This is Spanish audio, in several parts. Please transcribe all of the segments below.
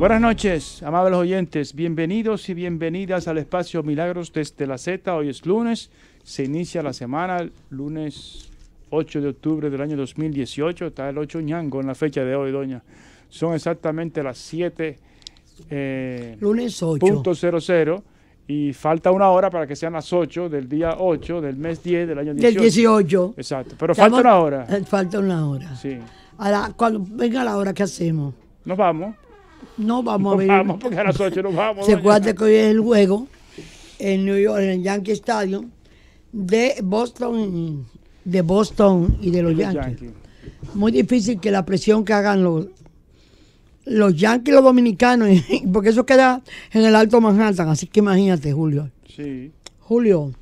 Buenas noches, amables oyentes. Bienvenidos y bienvenidas al espacio Milagros desde la Z. Hoy es lunes, se inicia la semana, lunes 8 de octubre del año 2018. Está el 8 ñango en la fecha de hoy, doña. Son exactamente las 7. Eh, lunes 8.00 y falta una hora para que sean las 8 del día 8 del mes 10 del año 18. Del 18. Exacto, pero falta una hora. Falta una hora. Sí. Ahora, cuando venga la hora, ¿qué hacemos? Nos vamos. No, vamos a ver. Vamos, porque a las 8 nos vamos. Se acuerda que hoy es el juego en New York, en el Yankee Stadium, de Boston, de Boston y de los Yankees. Muy difícil que la presión que hagan los, los Yankees, los dominicanos, porque eso queda en el Alto Manhattan, así que imagínate, Julio. Sí. Julio.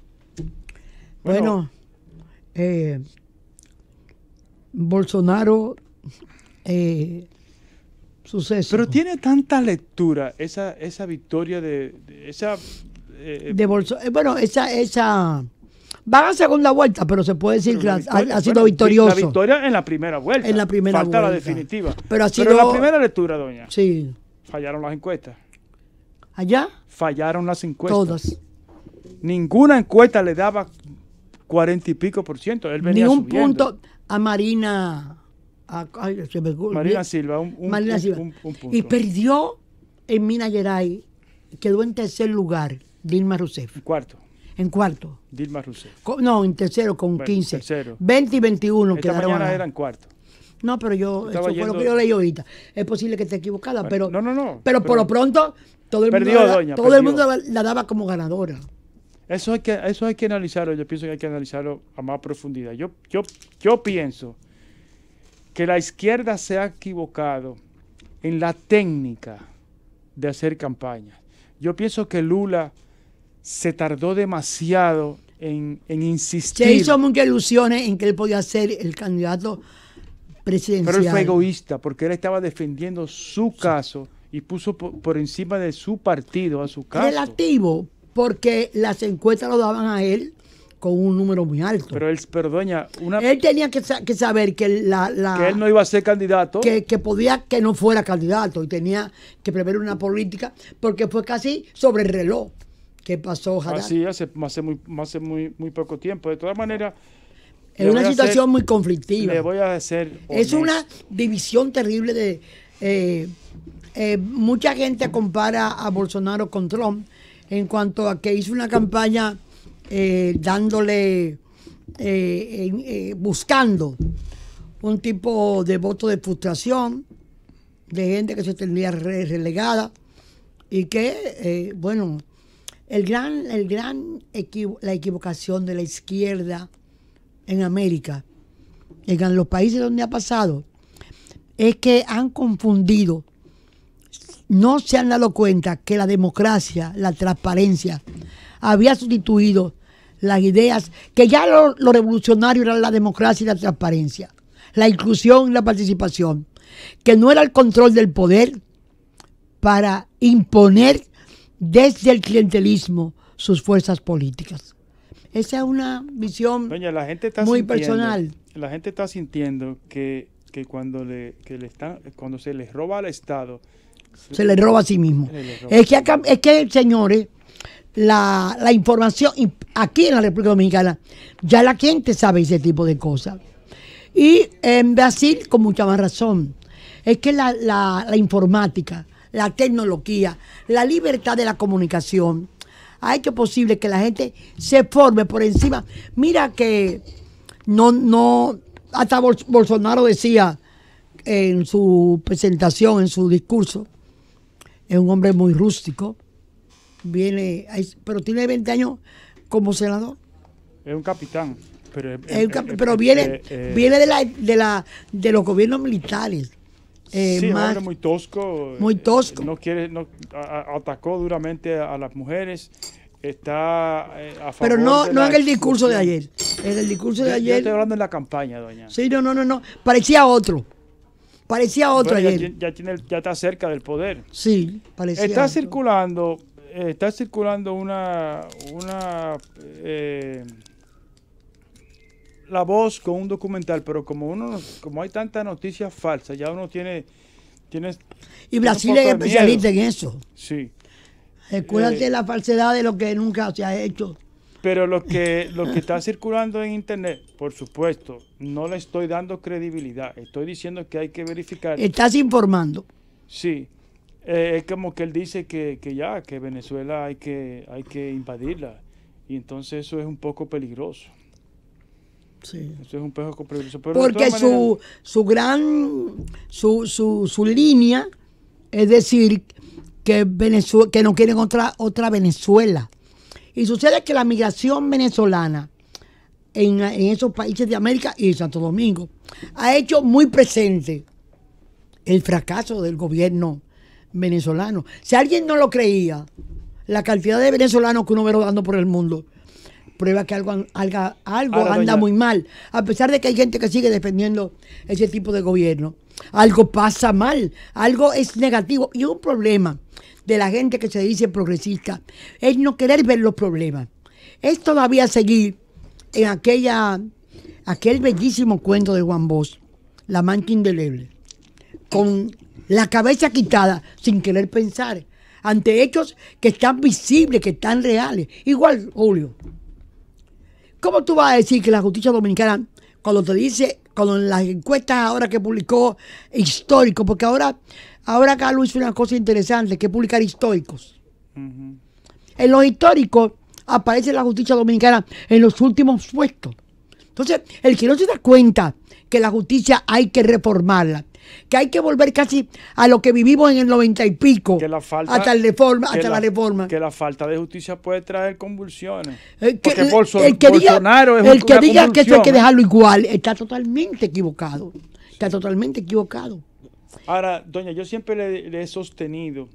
Bueno, eh, Bolsonaro eh, suceso. Pero tiene tanta lectura esa, esa victoria de, esa eh, de Bolso eh, bueno, esa, esa van a segunda vuelta, pero se puede decir que ha, sido victorioso. La victoria en la primera vuelta. En la primera Falta la definitiva. Pero la primera lectura, doña. Sí. Fallaron las encuestas. ¿Allá? Fallaron las encuestas. Todas. Ninguna encuesta le daba cuarenta y pico por ciento. Él venía Ni un punto a Marina Ah, Marina Silva, un, Silva. punto. Y perdió en Minas Gerais, quedó en tercer lugar Dilma Rousseff. En cuarto. En cuarto. Dilma Rousseff. no, en tercero con 15. Tercero. 20 y 21 Esta quedaron. era eran cuarto. No, pero yo, eso fue lo que yo leí ahorita. Es posible que esté equivocada, pero. No, no, no. Pero, por lo pronto, todo el perdió, mundo, doña, todo el mundo la, daba como ganadora. Eso hay que, eso hay que analizarlo, yo pienso que hay que analizarlo a más profundidad. Yo, yo, yo pienso que la izquierda se ha equivocado en la técnica de hacer campaña. Yo pienso que Lula se tardó demasiado en, insistir. Se hizo muchas ilusiones en que él podía ser el candidato presidencial. Pero él fue egoísta porque él estaba defendiendo su caso y puso por, por encima de su partido a su caso. Relativo, porque las encuestas lo daban a él con un número muy alto. Pero él, pero doña, una... él tenía que, saber que la, que él no iba a ser candidato, que, podía que no fuera candidato y tenía que prever una política porque fue casi sobre el reloj que pasó. Haddad. Así hace, hace, muy, hace muy, muy poco tiempo. De todas maneras. Es una situación muy conflictiva. Le voy a hacer. Es una división terrible de. Eh, eh, mucha gente compara a Bolsonaro con Trump en cuanto a que hizo una campaña eh, dándole, eh, eh, buscando un tipo de voto de frustración, de gente que se tenía relegada y que, bueno, el gran, el gran la equivocación de la izquierda en América, en los países donde ha pasado, es que han confundido, no se han dado cuenta que la democracia, la transparencia, había sustituido las ideas, que ya lo, revolucionario era la democracia y la transparencia, la inclusión y la participación, que no era el control del poder para imponer desde el clientelismo sus fuerzas políticas. Esa es una visión la gente está muy personal. La gente está sintiendo que, cuando, le, que le cuando se les roba al Estado... Se, les le roba a sí mismo. es, que, acá, es que, señores, la, la información aquí en la República Dominicana. Ya la gente sabe ese tipo de cosas. Y en Brasil, con mucha más razón, es que la, informática, la tecnología, la libertad de la comunicación ha hecho posible que la gente se forme por encima. Mira que no, no, hasta Bolsonaro decía en su presentación, en su discurso, es un hombre muy rústico, viene, pero tiene 20 años como senador. Es un capitán. Pero, viene, viene de, la, de, la, de los gobiernos militares. Eh, sí, más, hombre muy tosco. Muy eh, tosco. No quiere, atacó duramente a, las mujeres está eh, a favor Pero no, no en el discurso de ayer. En el discurso de ayer. Yo estoy hablando en la campaña, doña. Sí, no, no, no, no. Parecía otro. Parecía otro ayer. Ya, tiene, ya está cerca del poder. Sí, parecía. Está circulando está circulando una, una eh, la voz con un documental, pero como uno como hay tantas noticias falsas ya uno tiene, tiene y Brasil es especialista en eso. Sí. Escuérdate eh, la falsedad de lo que nunca se ha hecho. Pero lo que, lo que está circulando en internet, por supuesto, no le estoy dando credibilidad. Estoy diciendo que hay que verificar. Estás informando. Sí, eh, es como que él dice que, que, ya, que Venezuela hay que, hay que invadirla. Y entonces eso es un poco peligroso. Sí. Eso es un poco peligroso. Porque su, su gran, su, su, su línea es decir que, que no quieren otra, otra Venezuela. Y sucede que la migración venezolana en, en, esos países de América y Santo Domingo ha hecho muy presente el fracaso del gobierno venezolano, Si alguien no lo creía, la cantidad de venezolanos que uno ve rodando por el mundo prueba que algo, anda muy mal. A pesar de que hay gente que sigue defendiendo ese tipo de gobierno, algo pasa mal, algo es negativo. Y un problema de la gente que se dice progresista es no querer ver los problemas. Es todavía seguir en aquella, aquel bellísimo cuento de Juan Bosch, La mancha indeleble, con la cabeza quitada sin querer pensar ante hechos que están visibles, que están reales. Igual, Julio, ¿cómo tú vas a decir que la justicia dominicana, cuando te dice, cuando en las encuestas ahora que publicó histórico, porque ahora, ahora Carlos hizo una cosa interesante, que publicar históricos. En los históricos aparece la justicia dominicana en los últimos puestos. Entonces, el que no se da cuenta que la justicia hay que reformarla, que hay que volver casi a lo que vivimos en el noventa y pico, la hasta, reforma, hasta la, reforma. Que la falta de justicia puede traer convulsiones. Eh, el que, diga, que, diga eso hay que ¿eh? dejarlo igual está totalmente equivocado. Está totalmente equivocado. Ahora, doña, yo siempre le he sostenido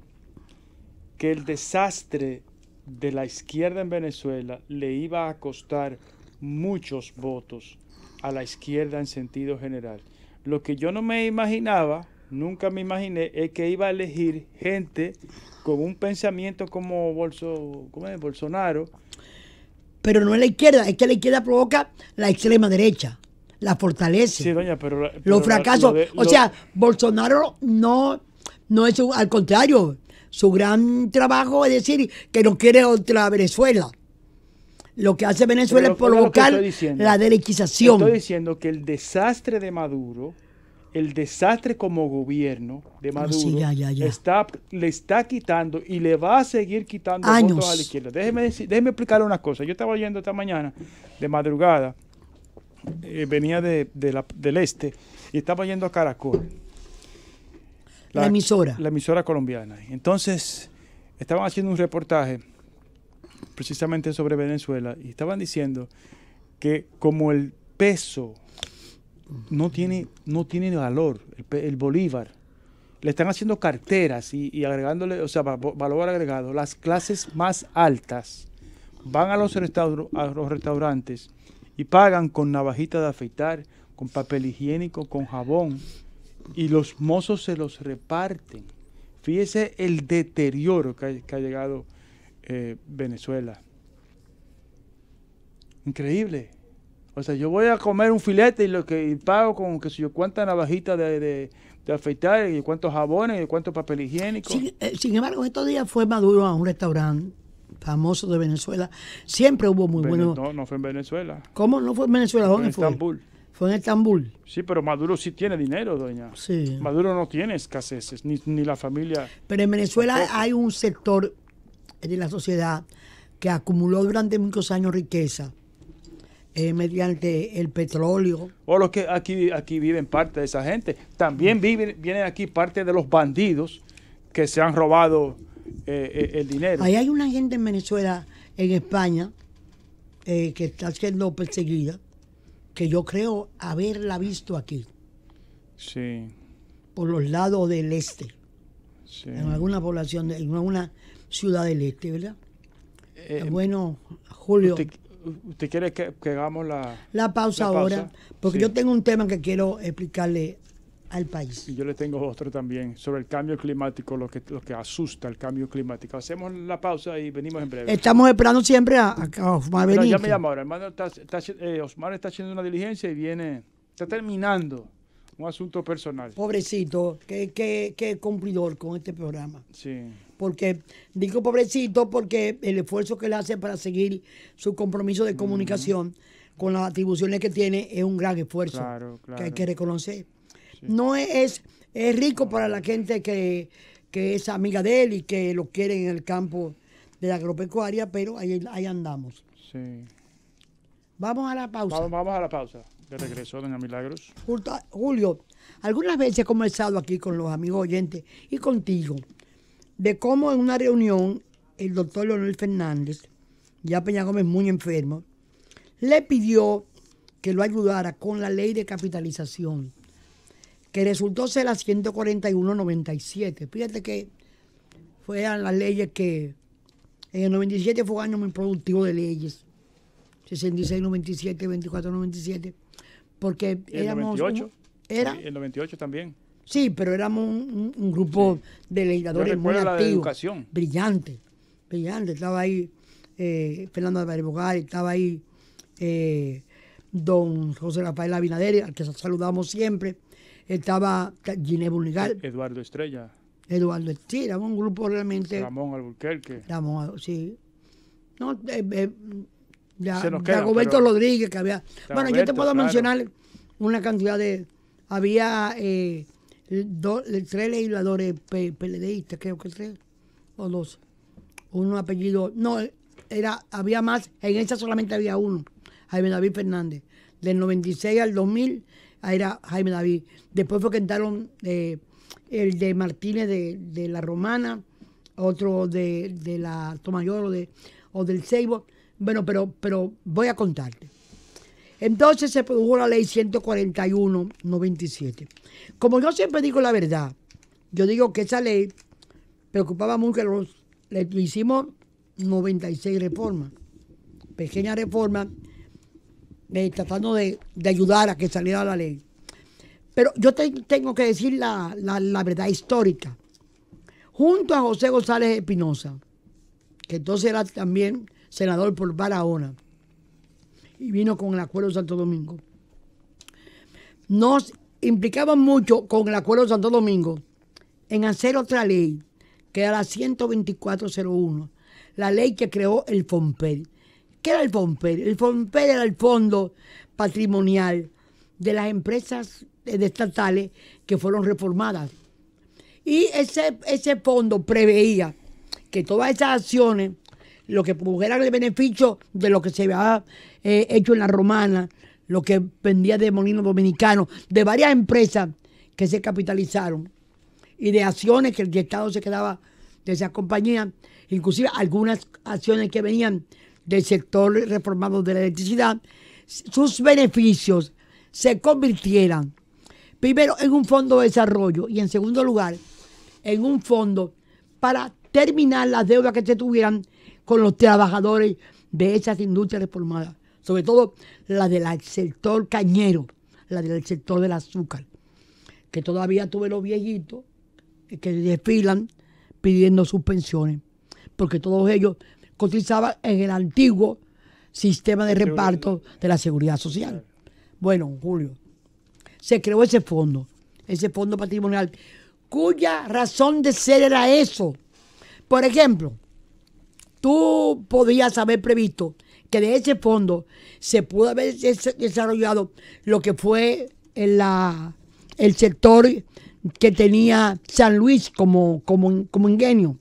que el desastre de la izquierda en Venezuela le iba a costar muchos votos a la izquierda en sentido general. Lo que yo no me imaginaba, nunca me imaginé, es que iba a elegir gente con un pensamiento como, Bolso, Bolsonaro. Pero no es la izquierda, es que la izquierda provoca la extrema derecha, la fortalece. los fracasos, o sea, Bolsonaro no, no es, al contrario, su gran trabajo es decir que no quiere otra Venezuela. Lo que hace Venezuela es provocar la deliquización Estoy diciendo que el desastre de Maduro, el desastre como gobierno de Maduro, Está, le está quitando y le va a seguir quitando Años. votos a la izquierda. Déjeme, explicar una cosa. Yo estaba yendo esta mañana, de madrugada, eh, venía del este y estaba yendo a Caracol. la emisora. La emisora colombiana. Entonces, estaban haciendo un reportaje precisamente sobre Venezuela, y estaban diciendo que como el peso no tiene, no tiene valor, el, bolívar, le están haciendo carteras y, agregándole, o sea, valor agregado, las clases más altas van a los, a los restaurantes y pagan con navajita de afeitar, con papel higiénico, con jabón, y los mozos se los reparten. Fíjese el deterioro que ha llegado eh, Venezuela. Increíble. O sea, yo voy a comer un filete y lo que pago con que si yo cuánta navajita de, de, afeitar y cuántos jabones y cuánto papel higiénico. Eh, sin, embargo, estos días fue Maduro a un restaurante famoso de Venezuela. Siempre hubo muy buenos. No, no fue en Venezuela. ¿Cómo no fue en Venezuela? ¿Dónde fue? En Estambul. Fue en Estambul. Sí, pero Maduro sí tiene dinero, doña. Sí. Maduro no tiene escaseces, ni, ni la familia. Pero en Venezuela hay un sector de la sociedad que acumuló durante muchos años riqueza eh, mediante el petróleo. O los que aquí, aquí viven parte de esa gente. También viven, vienen aquí parte de los bandidos que se han robado eh, eh, el dinero. Ahí hay una gente en Venezuela, en España, que está siendo perseguida, que yo creo haberla visto aquí. Sí. Por los lados del este. Sí. En alguna población, en alguna Ciudad del Este, ¿verdad? Eh, ah, bueno, Julio. Usted, quiere que, hagamos la, pausa ahora? Porque yo tengo un tema que quiero explicarle al país. Y yo le tengo otro también sobre el cambio climático, lo que, lo que asusta el cambio climático. Hacemos la pausa y venimos en breve. Estamos esperando siempre a, Osmar ya me llama ahora. Hermano está, eh, Osmar está haciendo una diligencia y viene, está terminando. Un asunto personal. Pobrecito, que, cumplidor con este programa. Sí. Porque, digo pobrecito, porque el esfuerzo que le hace para seguir su compromiso de comunicación con las atribuciones que tiene es un gran esfuerzo que hay que reconocer. No es, es rico para la gente que, que es amiga de él y que lo quiere en el campo de la agropecuaria, pero ahí, ahí andamos. Sí. Vamos a la pausa. vamos a la pausa regresó, doña Milagros. Julio, algunas veces he conversado aquí con los amigos oyentes y contigo de cómo en una reunión el doctor Leonel Fernández, ya Peña Gómez muy enfermo, le pidió que lo ayudara con la ley de capitalización, que resultó ser la 141.97. Fíjate que fueron las leyes que en el 97 fue un año muy productivo de leyes. 66, 97, 24, 97 porque el 98, ¿Era? El 98 también. Sí, pero éramos un, grupo de legisladores muy activos, brillante, brillante. Estaba ahí eh, Fernando Álvarez Bogar, estaba ahí eh, don José Rafael Abinader, al que saludamos siempre, estaba Giné Eduardo Estrella. Eduardo Estrella, un grupo realmente... Ramón Alburquerque. Ramón, sí. No, eh, eh ya, roberto Rodríguez, que había. bueno, yo te puedo mencionar una cantidad de. Había eh, tres legisladores PLDistas, creo que tres o dos. Uno apellido. No, era había más. En esa solamente había uno, Jaime David Fernández. Del 96 al 2000 era Jaime David. Después fue que entraron eh, el de Martínez de, la Romana, otro de, de la Tomayor o, de, o del Seibo bueno, pero, pero voy a contarte. Entonces se produjo la ley 141-97. Como yo siempre digo la verdad, yo digo que esa ley preocupaba mucho que los, le hicimos 96 reformas, pequeñas reformas, eh, tratando de, ayudar a que saliera la ley. Pero yo tengo que decir la, la verdad histórica. Junto a José González Espinosa, que entonces era también senador por Barahona, y vino con el Acuerdo de Santo Domingo. Nos implicaba mucho con el Acuerdo de Santo Domingo en hacer otra ley, que era la 12401, la ley que creó el FOMPEL. ¿Qué era el FOMPEL? El FOMPEL era el Fondo Patrimonial de las empresas estatales que fueron reformadas. Y ese, ese fondo preveía que todas esas acciones lo que pudiera el beneficio de lo que se había eh, hecho en la romana, lo que vendía de Molino Dominicano, de varias empresas que se capitalizaron y de acciones que el Estado se quedaba de esas compañías, inclusive algunas acciones que venían del sector reformado de la electricidad, sus beneficios se convirtieran primero en un fondo de desarrollo y en segundo lugar en un fondo para terminar las deudas que se tuvieran con los trabajadores de esas industrias reformadas, sobre todo la del sector cañero, la del sector del azúcar, que todavía tuve los viejitos que desfilan pidiendo sus pensiones, porque todos ellos cotizaban en el antiguo sistema de reparto de la seguridad social. Bueno, Julio, se creó ese fondo, ese fondo patrimonial, cuya razón de ser era eso. Por ejemplo, tú podías haber previsto que de ese fondo se pudo haber desarrollado lo que fue la, el sector que tenía San Luis como, como, como ingenio.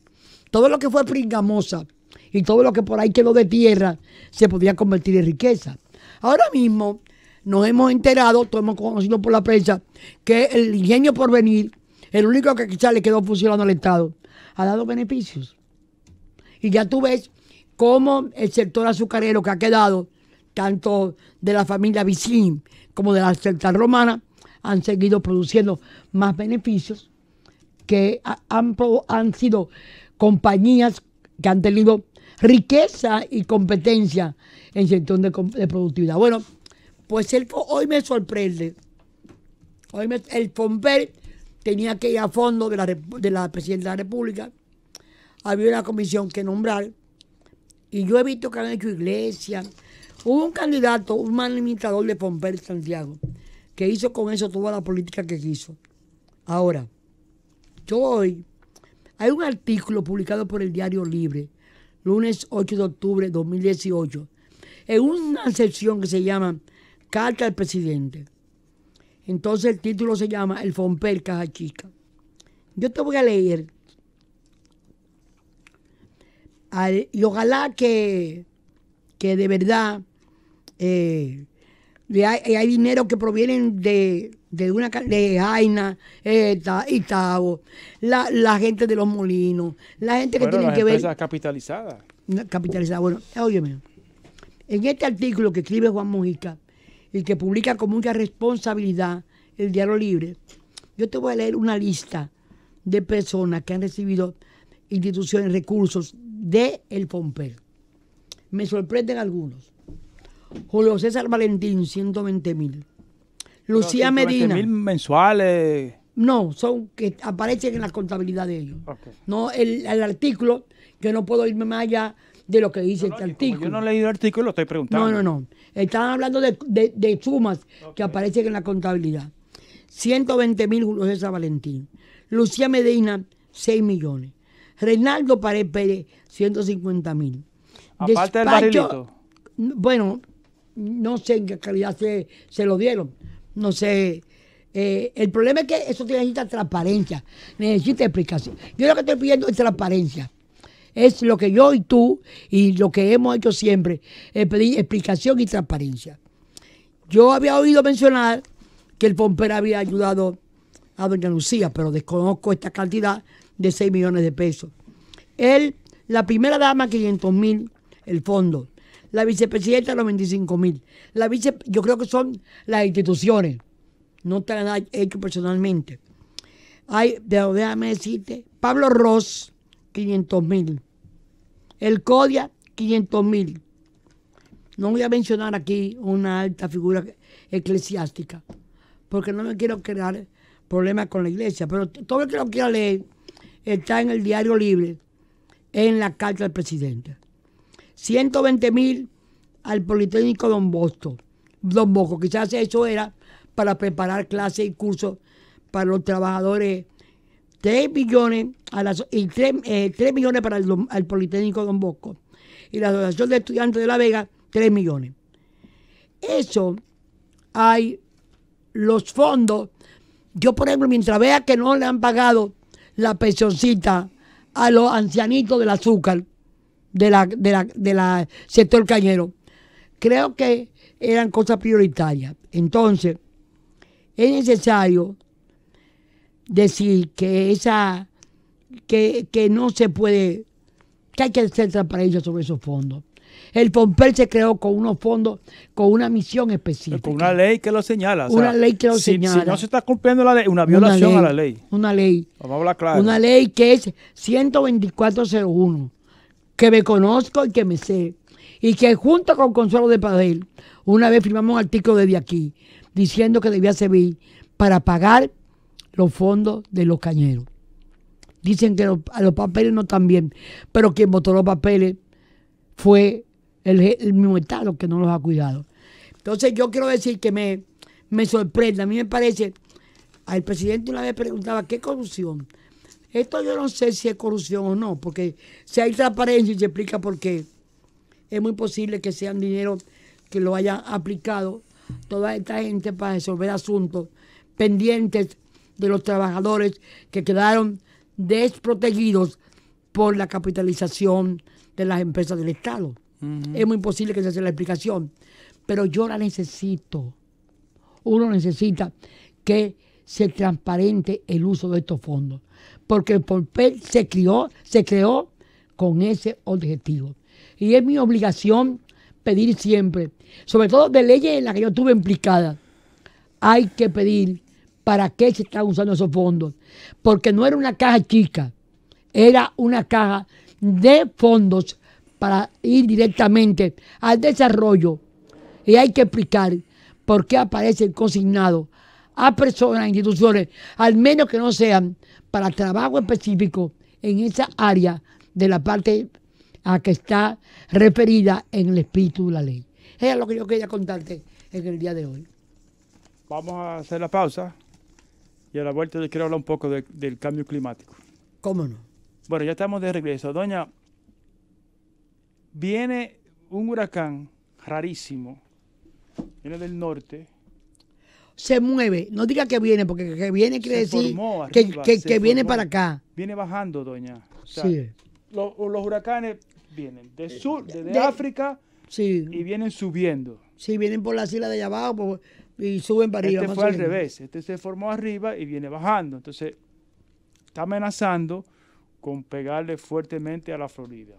Todo lo que fue Pringamosa y todo lo que por ahí quedó de tierra se podía convertir en riqueza. Ahora mismo nos hemos enterado, todos hemos conocido por la prensa, que el ingenio por venir, el único que quizás le quedó funcionando al Estado, ha dado beneficios. Y ya tú ves cómo el sector azucarero que ha quedado, tanto de la familia Vicín como de la central romana, han seguido produciendo más beneficios que han, sido compañías que han tenido riqueza y competencia en sector de, productividad. Bueno, pues hoy me sorprende. Hoy el Fomper tenía que ir a fondo de la, de la presidenta de la República había una comisión que nombrar. Y yo he visto que han hecho iglesia. Hubo un candidato, un limitador de Pomper Santiago, que hizo con eso toda la política que quiso. Ahora, yo hoy, hay un artículo publicado por el Diario Libre, lunes 8 de octubre de 2018, en una sección que se llama Carta al Presidente. Entonces el título se llama El Fomper Caja Chica. Yo te voy a leer y ojalá que, que de verdad eh, hay, dinero que provienen de, una de Jaina, Eta, eh, Itabo, la, la gente de los molinos, la gente que tiene que ver. Capitalizada. capitalizada bueno, óyeme. En este artículo que escribe Juan Mujica y que publica con mucha responsabilidad el Diario Libre, yo te voy a leer una lista de personas que han recibido instituciones, recursos de El Pomper. Me sorprenden algunos. Julio César Valentín, 120 mil. Lucía Medina. mil mensuales? No, son que aparecen en la contabilidad de ellos. No, el, artículo, que no puedo irme más allá de lo que dice este artículo. Yo no he leído el artículo, lo estoy preguntando. No, no, no. Están hablando de, de, sumas que aparecen en la contabilidad. 120 mil Julio César Valentín. Lucía Medina, 6 millones. Reinaldo Pared Pérez, 150 mil. Aparte del barrilito. Bueno, no sé en qué calidad se, se lo dieron. No sé. Eh, el problema es que eso necesita transparencia, necesita explicación. Yo lo que estoy pidiendo es transparencia. Es lo que yo y tú y lo que hemos hecho siempre, es pedir explicación y transparencia. Yo había oído mencionar que el Pomper había ayudado a Doña Lucía, pero desconozco esta cantidad, de 6 millones de pesos. Él, la primera dama, 500 mil, el fondo. La vicepresidenta, los mil. La vice, yo creo que son las instituciones. No está nada hecho personalmente. hay déjame decirte, Pablo Ross, 500 mil. El CODIA, 500 mil. No voy a mencionar aquí una alta figura eclesiástica, porque no me quiero crear problemas con la iglesia, pero todo el que lo quiera leer, está en el diario libre, en la carta del presidente. 120 mil al Politécnico Don Bosco. Don Bosco, quizás eso era para preparar clases y cursos para los trabajadores. 3 millones, a y 3, eh, millones para el Politécnico Don Bosco. Y la Asociación de Estudiantes de La Vega, 3 millones. Eso hay los fondos. Yo, por ejemplo, mientras vea que no le han pagado la pechoncita a los ancianitos del azúcar de la, sector cañero. Creo que eran cosas prioritarias. Entonces, es necesario decir que esa que, que no se puede, que hay que hacer transparencia sobre esos fondos. El Pompel se creó con unos fondos, con una misión específica. Con una ley que lo señala. una ley que lo señala. Si no se está cumpliendo la ley, una violación a la ley. Una ley. Vamos a hablar claro. Una ley que es 12401, que me conozco y que me sé. Y que junto con Consuelo de Padel, una vez firmamos un artículo desde aquí, diciendo que debía servir para pagar los fondos de los cañeros. Dicen que a los papeles no están bien, pero quien votó los papeles fue el, mismo Estado que no los ha cuidado. Entonces yo quiero decir que me, me sorprende, a mí me parece, al presidente una vez preguntaba, ¿qué corrupción? Esto yo no sé si es corrupción o no, porque si hay transparencia y se explica por qué, es muy posible que sean dinero que lo haya aplicado toda esta gente para resolver asuntos pendientes de los trabajadores que quedaron desprotegidos por la capitalización de las empresas del Estado. Es muy imposible que se haga la explicación. Pero yo la necesito. Uno necesita que se transparente el uso de estos fondos. Porque el POLPEL se creó, se creó con ese objetivo. Y es mi obligación pedir siempre, sobre todo de leyes en las que yo estuve implicada, hay que pedir para qué se están usando esos fondos. Porque no era una caja chica, era una caja de fondos para ir directamente al desarrollo. Y hay que explicar por qué aparece el consignado a personas, instituciones, al menos que no sean para trabajo específico en esa área de la parte a que está referida en el espíritu de la ley. Eso es lo que yo quería contarte en el día de hoy. Vamos a hacer la pausa y a la vuelta yo quiero hablar un poco del cambio climático. ¿Cómo no? Bueno, ya estamos de regreso. Doña viene un huracán rarísimo, viene del norte. Se mueve, no diga que viene, porque que viene quiere decir que, viene para acá. Viene bajando, doña. sí. Los, huracanes vienen del sur, de, África, y vienen subiendo. Sí, vienen por las islas de allá abajo y suben para arriba. Este fue al revés, este se formó arriba y viene bajando. Entonces, está amenazando con pegarle fuertemente a la Florida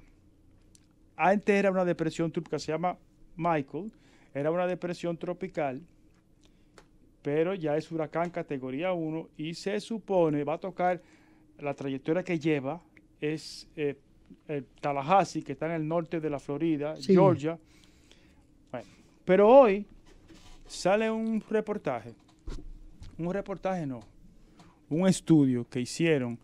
antes era una depresión tropical, se llama Michael, era una depresión tropical, pero ya es huracán categoría 1 y se supone va a tocar la trayectoria que lleva, es eh, el Tallahassee, que está en el norte de la Florida, Georgia. pero hoy sale un reportaje, un reportaje no, un estudio que hicieron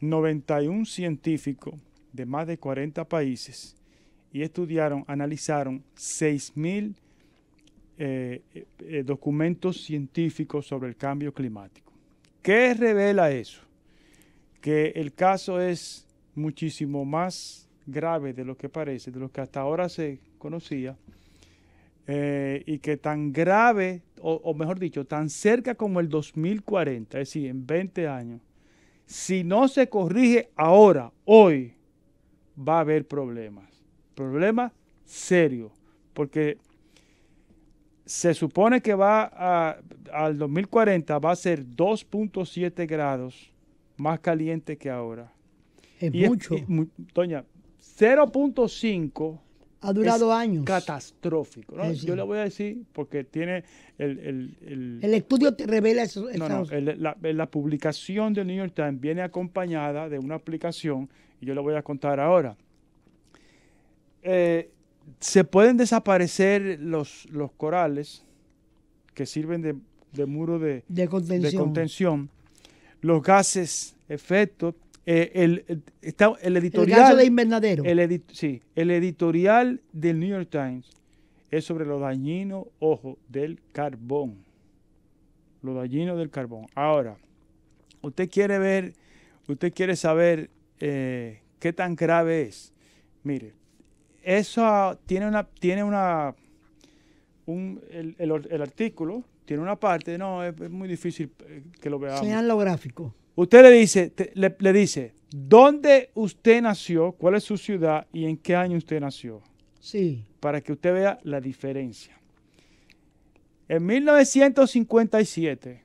91 científicos de más de 40 países y estudiaron, analizaron 6.000 eh, eh, eh, documentos científicos sobre el cambio climático. ¿Qué revela eso? Que el caso es muchísimo más grave de lo que parece, de lo que hasta ahora se conocía, y que tan grave, o, o mejor dicho, tan cerca como el 2040, es decir, en 20 años, si no se corrige ahora, hoy, va a haber problemas. Problemas serios. Porque se supone que va a, al 2040 va a ser 2.7 grados más caliente que ahora. Es mucho. doña, 0.5 ha durado años. Catastrófico. Yo le voy a decir porque tiene el... El, estudio te revela eso. No, no, la, la, publicación del New York Times viene acompañada de una aplicación y yo lo voy a contar ahora. Eh, se pueden desaparecer los, los corales que sirven de, muro de, contención. los gases, efectos. Eh, el, está, el editorial. gaso de invernadero. El sí, el editorial del New York Times es sobre lo dañino, ojo, del carbón. Lo dañino del carbón. Ahora, usted quiere ver, usted quiere saber eh, qué tan grave es. Mire, eso tiene una, tiene una, un, el, artículo tiene una parte, no, es, muy difícil eh, que lo veamos. Señal lo gráfico. Usted le dice, le, le, dice, ¿dónde usted nació? ¿Cuál es su ciudad? ¿Y en qué año usted nació? Sí. Para que usted vea la diferencia. En 1957,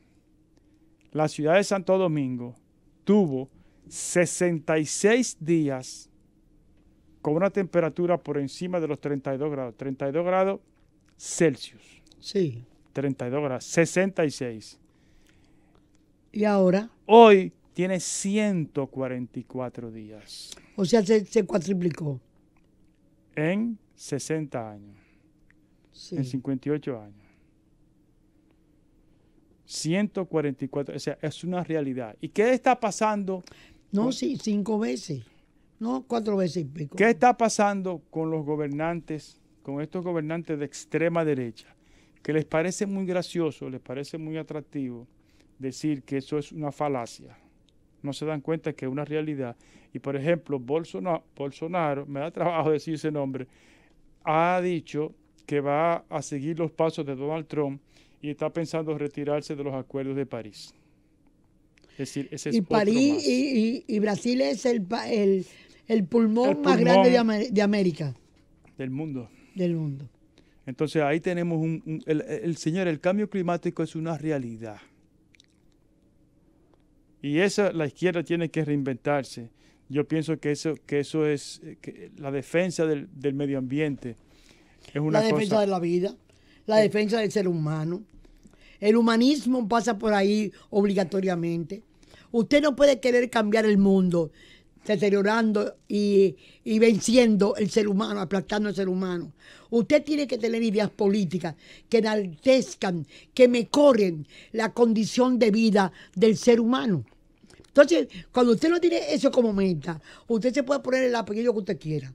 la ciudad de Santo Domingo tuvo 66 días con una temperatura por encima de los 32 grados. 32 grados Celsius. Sí. 32 grados, 66. ¿Y ahora? Hoy tiene 144 días. O sea, se, cuatriplicó. En 60 años. Sí. En 58 años. 144, o sea, es una realidad. ¿Y qué está pasando? No, sí, cinco veces. No, cuatro veces pico. ¿Qué está pasando con los gobernantes, con estos gobernantes de extrema derecha? Que les parece muy gracioso, les parece muy atractivo decir que eso es una falacia. No se dan cuenta que es una realidad. Y por ejemplo, Bolsonaro, Bolsonaro me da trabajo decir ese nombre, ha dicho que va a seguir los pasos de Donald Trump y está pensando retirarse de los acuerdos de París y París y, Brasil es el, el, pulmón, más grande de, América. Del mundo. Del mundo. Entonces ahí tenemos un, el, señor, el cambio climático es una realidad. Y esa la izquierda tiene que reinventarse. Yo pienso que eso, que eso es la defensa del, medio ambiente. Es una la defensa de la vida, la eh, defensa del ser humano. El humanismo pasa por ahí obligatoriamente. Usted no puede querer cambiar el mundo deteriorando y, venciendo el ser humano, aplastando al ser humano. Usted tiene que tener ideas políticas que enaltezcan, que mejoren la condición de vida del ser humano. Entonces, cuando usted no tiene eso como meta, usted se puede poner el apellido que usted quiera,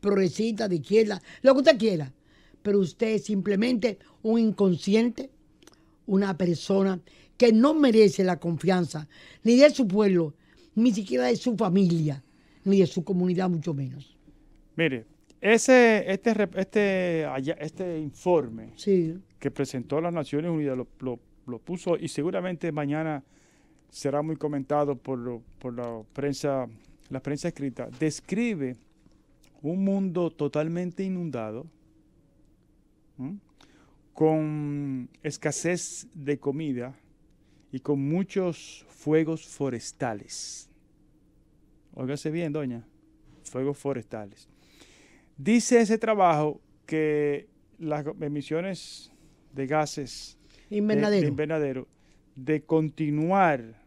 progresista, de izquierda, lo que usted quiera, pero usted es simplemente un inconsciente una persona que no merece la confianza ni de su pueblo, ni siquiera de su familia, ni de su comunidad, mucho menos. Mire, ese, este, este, este informe que presentó las Naciones Unidas lo, puso y seguramente mañana será muy comentado por, la, prensa, la prensa escrita. Describe un mundo totalmente inundado con escasez de comida y con muchos fuegos forestales. Óigase bien, doña, fuegos forestales. Dice ese trabajo que las emisiones de gases invernadero. De, de continuar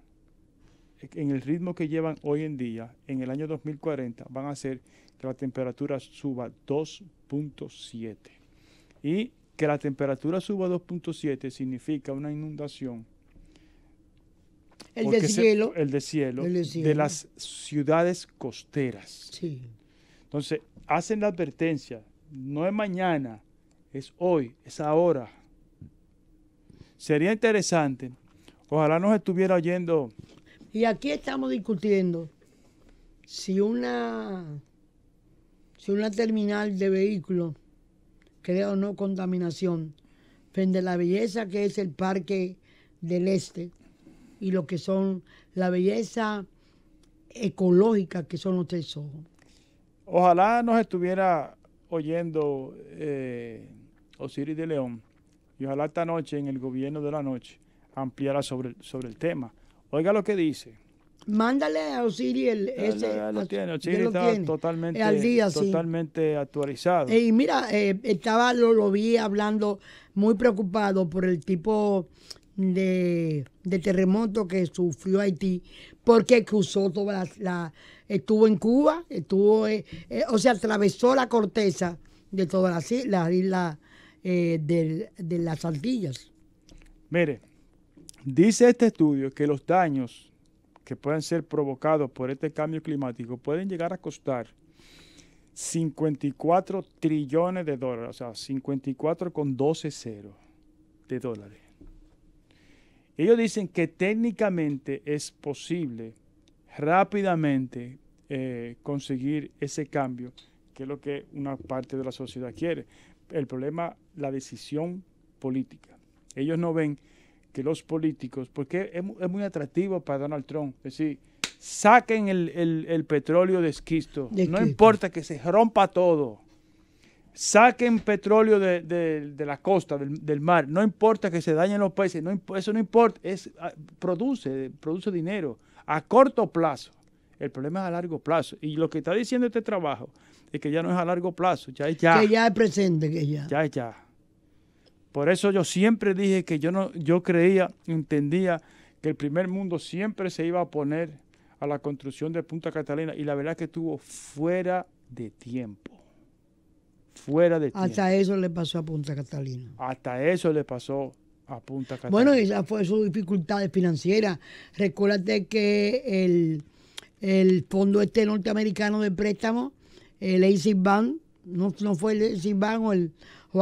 en el ritmo que llevan hoy en día, en el año 2040, van a hacer que la temperatura suba 2.7. Y que la temperatura suba a 2.7 significa una inundación. El deshielo, cielo el deshielo. cielo De las ciudades costeras. Sí. Entonces, hacen la advertencia. No es mañana, es hoy, es ahora. Sería interesante. Ojalá nos estuviera oyendo. Y aquí estamos discutiendo si una, si una terminal de vehículos creo no contaminación, frente a la belleza que es el Parque del Este y lo que son la belleza ecológica que son los tres ojos. Ojalá nos estuviera oyendo eh, Osiris de León y ojalá esta noche en el gobierno de la noche ampliara sobre, sobre el tema. Oiga lo que dice. Mándale a Osiris el, ese. Ya, está totalmente, totalmente actualizado. Y mira, eh, estaba, lo, vi hablando muy preocupado por el tipo de, terremoto que sufrió Haití, porque cruzó toda la, estuvo en Cuba, estuvo, eh, eh, o sea, atravesó la corteza de todas las islas, de, de, las Antillas. Mire, dice este estudio que los daños que puedan ser provocados por este cambio climático pueden llegar a costar 54 trillones de dólares, o sea, 54 con 12 ceros de dólares. Ellos dicen que técnicamente es posible rápidamente eh, conseguir ese cambio, que es lo que una parte de la sociedad quiere. El problema, la decisión política. Ellos no ven los políticos, porque es, muy atractivo para Donald Trump, es decir, saquen el, petróleo de esquisto, no importa que se rompa todo, saquen petróleo de, la costa, del, mar, no importa que se dañen los países, no, eso no importa, es, ah, produce, produce dinero a corto plazo. El problema es a largo plazo. Y lo que está diciendo este trabajo es que ya no es a largo plazo, ya es ya. Que ya es presente, que ya. Ya es ya. Por eso yo siempre dije que yo no, yo creía, entendía que el primer mundo siempre se iba a poner a la construcción de Punta Catalina y la verdad es que estuvo fuera de tiempo. Fuera de tiempo. Hasta eso le pasó a Punta Catalina. Hasta eso le pasó a Punta Catalina. Bueno, esa fue sus dificultades financieras. Recuérdate que el, fondo este norteamericano de préstamo, el AC Bank, no, no fue el AC Bank o el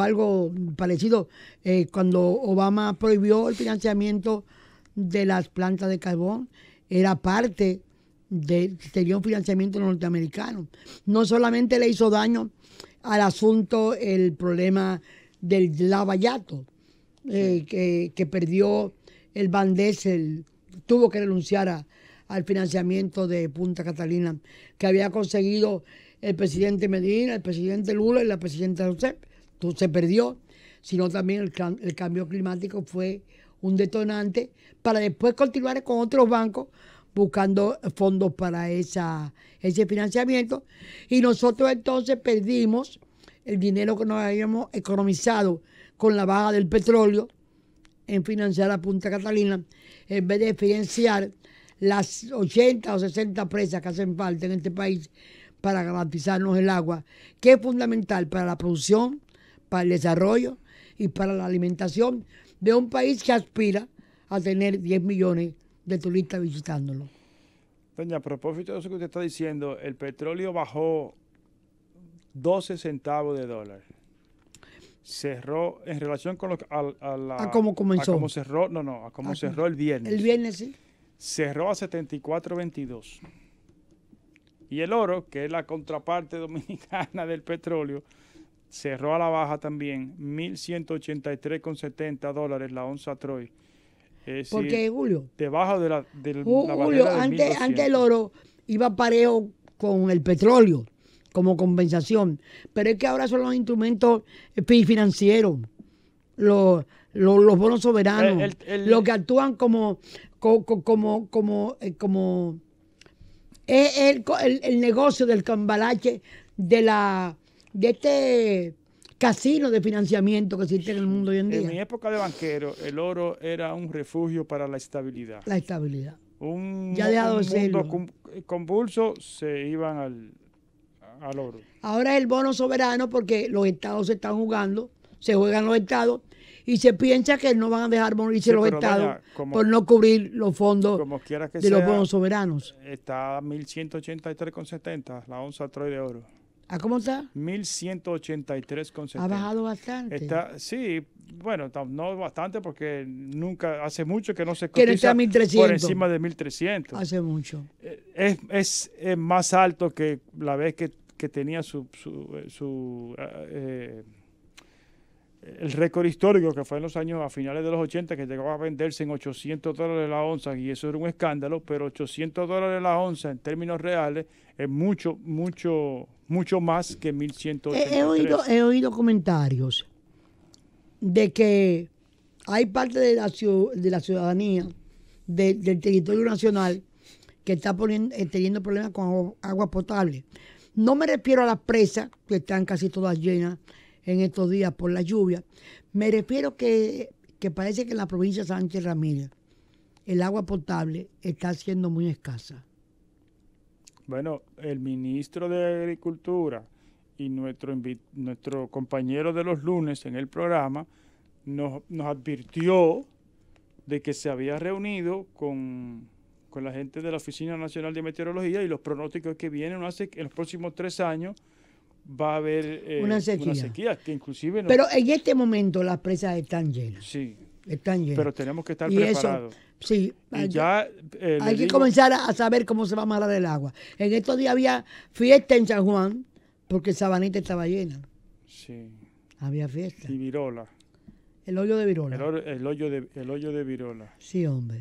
algo parecido, eh, cuando Obama prohibió el financiamiento de las plantas de carbón, era parte de, tenía un financiamiento norteamericano. No solamente le hizo daño al asunto el problema del lavallato, eh, que, perdió el Van Dessel, tuvo que renunciar al financiamiento de Punta Catalina, que había conseguido el presidente Medina, el presidente Lula y la presidenta Josep. Entonces se perdió, sino también el, cambio climático fue un detonante para después continuar con otros bancos buscando fondos para esa, ese financiamiento. Y nosotros entonces perdimos el dinero que nos habíamos economizado con la baja del petróleo en financiar a Punta Catalina, en vez de financiar las 80 o 60 presas que hacen falta en este país para garantizarnos el agua, que es fundamental para la producción para el desarrollo y para la alimentación de un país que aspira a tener 10 millones de turistas visitándolo. Doña, a propósito de eso que usted está diciendo, el petróleo bajó 12 centavos de dólar. Cerró en relación con lo, a, cómo comenzó. A cómo cerró, no, no, a cómo ah, cerró el viernes. El viernes, sí. Cerró a 74.22. Y el oro, que es la contraparte dominicana del petróleo, cerró a la baja también 1.183,70 dólares la onza Troy. Porque Julio. Debajo de la, la Julio, antes, el oro iba parejo con el petróleo como compensación, pero es que ahora son los instrumentos eh, financieros, los, los, bonos soberanos, los que actúan como, como, como, eh, como, como el, negocio del cambalache de la de este casino de financiamiento que existe en el mundo hoy en día. En mi época de banquero, el oro era un refugio para la estabilidad. La estabilidad. Un, ya de mundo convulso se iban al, al oro. Ahora es el bono soberano porque los estados se están jugando, se juegan los estados y se piensa que no van a dejar morirse los estados por no cubrir los fondos de los bonos soberanos. Está a 1183,70 la onza Troy de oro. ¿A cómo está? consecuencias. Ha bajado bastante. Está, sí, bueno, no bastante porque nunca, hace mucho que no se cotiza por encima de 1300. Hace mucho. Eh, es, es, más alto que la vez que, tenía su, su, eh, eh, el récord histórico que fue en los años a finales de los 80 que llegaba a venderse en 800 dólares la onza y eso era un escándalo, pero 800 dólares la onza en términos reales es mucho, mucho mucho más que 1183. He, he, oído, comentarios de que hay parte de la, de la ciudadanía del territorio nacional que está eh, teniendo problemas con agua, potable. No me refiero a las presas, que están casi todas llenas en estos días por la lluvia. Me refiero que, que parece que en la provincia de Sánchez Ramírez el agua potable está siendo muy escasa. Bueno, el ministro de Agricultura y nuestro, nuestro compañero de los lunes en el programa nos, nos advirtió de que se había reunido con, la gente de la Oficina Nacional de Meteorología y los pronósticos que vienen en los próximos tres años va a haber eh, una, sequía. que inclusive... Pero en este momento las presas están llenas. Sí. Pero tenemos que estar preparados. sí, eh, hay, que comenzar a saber cómo se va a amarrar el agua. En estos días había fiesta en San Juan porque Sabanita estaba llena. Sí. Había fiesta. Y Virola. El hoyo de Virola. El, hoyo, de, Virola. Sí, hombre.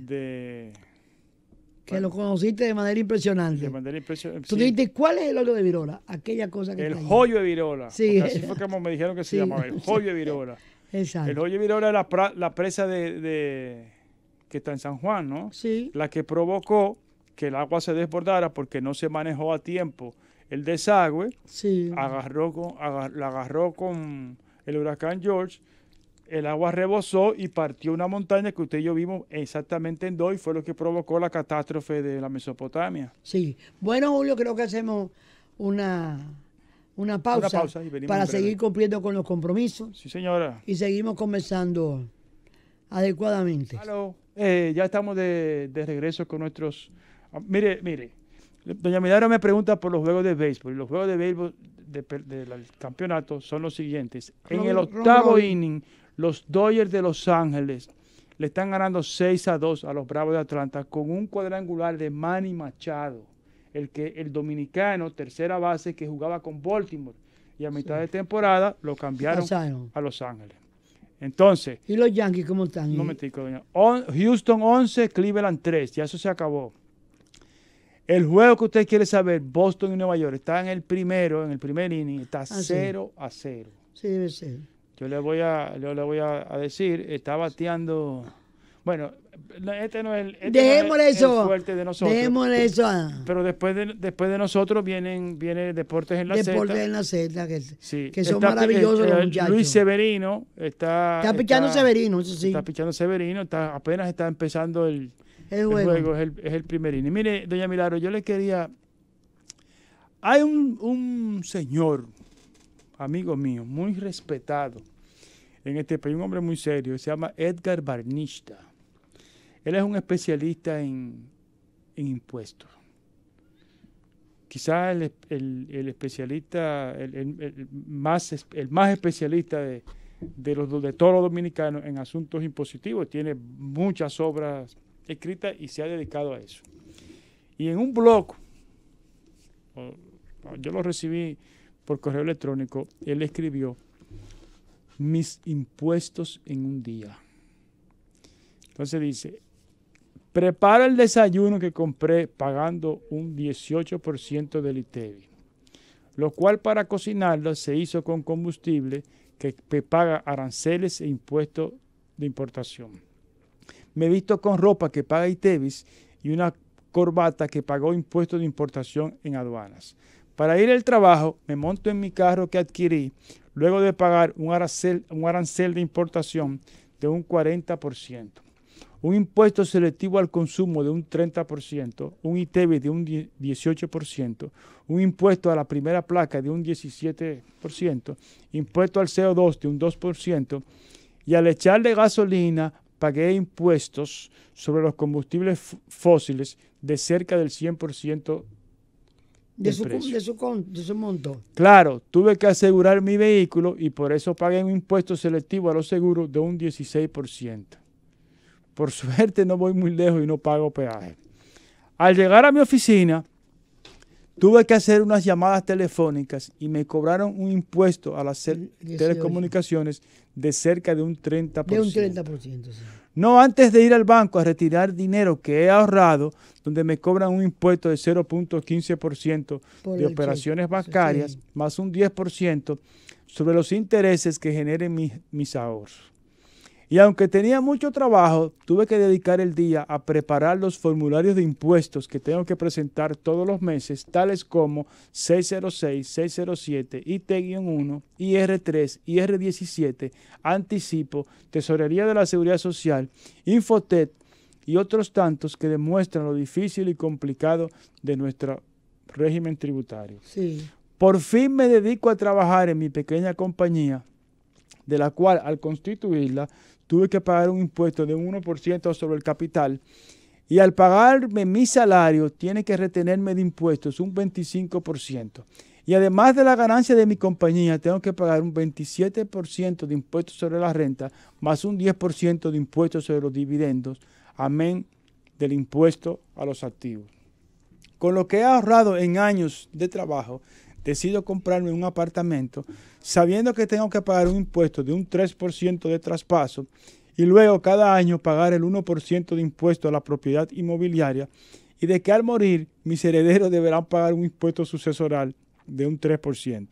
Que lo conociste de manera impresionante. De manera impresionante. Tú ¿cuál es el hoyo de Virola? Aquella cosa que. El hoyo joyo de Virola. Sí. Así fue como me dijeron que se llamaba, el joyo de Virola. Exacto. El hoyo Virola la, la presa de, que está en San Juan, ¿no? Sí. La que provocó que el agua se desbordara porque no se manejó a tiempo el desagüe. Sí. Agarró la agarró con el huracán George. El agua rebosó y partió una montaña que usted y yo vimos exactamente en dos y fue lo que provocó la catástrofe de la Mesopotamia. Sí. Bueno, Julio, creo que hacemos una una pausa, para seguir cumpliendo con los compromisos. Sí, señora. Y seguimos conversando adecuadamente. Eh, ya estamos de, regreso con nuestros... Ah, mire, mire, doña Milagro me pregunta por los juegos de béisbol. Y los juegos de béisbol del campeonato son los siguientes. En el octavo inning, los Dodgers de Los Ángeles le están ganando 6 a 2 a los Bravos de Atlanta con un cuadrangular de Manny Machado el que el dominicano, tercera base, que jugaba con Baltimore. Y a mitad de temporada lo cambiaron a Los Ángeles. Entonces. ¿Y los Yankees cómo están? Un Houston 11, Cleveland 3. Ya eso se acabó. El juego que usted quiere saber, Boston y Nueva York, está en el primero, en el primer inning, está 0 ah, a 0. Sí, debe ser. Yo le voy a, voy a, a decir, está bateando. Bueno, este no es el, este fuerte de nosotros. Démosle eso. Pero después de, después de nosotros vienen, viene Deportes en la Deportes Deportes en la celda, que, son eh, maravillosos los eh, muchachos. Luis Severino está... Está pichando Severino, eso sí. Está pichando Severino, está, apenas está empezando el, juego. es, el, es el primer inning. Mire, doña Milaro, yo le quería... Hay un, un señor, amigo mío, muy respetado en este país, un hombre muy serio, se llama Edgar Barnista él es un especialista en, impuestos. Quizás el, especialista, el, más, el más especialista de todos los dominicanos en asuntos impositivos. Tiene muchas obras escritas y se ha dedicado a eso. Y en un blog, yo lo recibí por correo electrónico, él escribió mis impuestos en un día. Entonces dice, Prepara el desayuno que compré pagando un 18% del ITEVI, lo cual para cocinarlo se hizo con combustible que paga aranceles e impuestos de importación. Me visto con ropa que paga ITEVIS y una corbata que pagó impuestos de importación en aduanas. Para ir al trabajo me monto en mi carro que adquirí luego de pagar un arancel, un arancel de importación de un 40% un impuesto selectivo al consumo de un 30%, un ITV de un 18%, un impuesto a la primera placa de un 17%, impuesto al CO2 de un 2%, y al echarle gasolina pagué impuestos sobre los combustibles fósiles de cerca del 100% de su, de su, monto. Claro, tuve que asegurar mi vehículo y por eso pagué un impuesto selectivo a los seguros de un 16%. Por suerte no voy muy lejos y no pago peaje. Al llegar a mi oficina, tuve que hacer unas llamadas telefónicas y me cobraron un impuesto a las mm, telecomunicaciones de cerca de un 30%. De un 30%, No antes de ir al banco a retirar dinero que he ahorrado, donde me cobran un impuesto de 0.15% de operaciones bancarias, más un 10% sobre los intereses que generen mis ahorros. Y aunque tenía mucho trabajo, tuve que dedicar el día a preparar los formularios de impuestos que tengo que presentar todos los meses, tales como 606, 607, IT-1, IR3, IR17, Anticipo, Tesorería de la Seguridad Social, Infotet y otros tantos que demuestran lo difícil y complicado de nuestro régimen tributario. Sí. Por fin me dedico a trabajar en mi pequeña compañía, de la cual al constituirla tuve que pagar un impuesto de 1% sobre el capital y al pagarme mi salario tiene que retenerme de impuestos un 25%. Y además de la ganancia de mi compañía, tengo que pagar un 27% de impuestos sobre la renta, más un 10% de impuestos sobre los dividendos, amén del impuesto a los activos. Con lo que he ahorrado en años de trabajo, decido comprarme un apartamento sabiendo que tengo que pagar un impuesto de un 3% de traspaso y luego cada año pagar el 1% de impuesto a la propiedad inmobiliaria y de que al morir mis herederos deberán pagar un impuesto sucesoral de un 3%.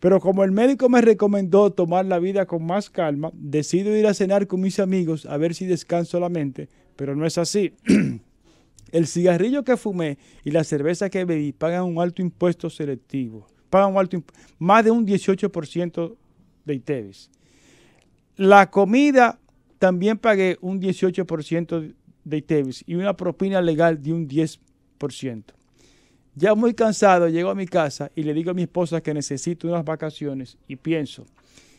Pero como el médico me recomendó tomar la vida con más calma, decido ir a cenar con mis amigos a ver si descanso la mente, pero no es así. El cigarrillo que fumé y la cerveza que bebí pagan un alto impuesto selectivo. Pagan un alto más de un 18% de ITEVIS. La comida también pagué un 18% de ITEVIS y una propina legal de un 10%. Ya muy cansado, llego a mi casa y le digo a mi esposa que necesito unas vacaciones y pienso,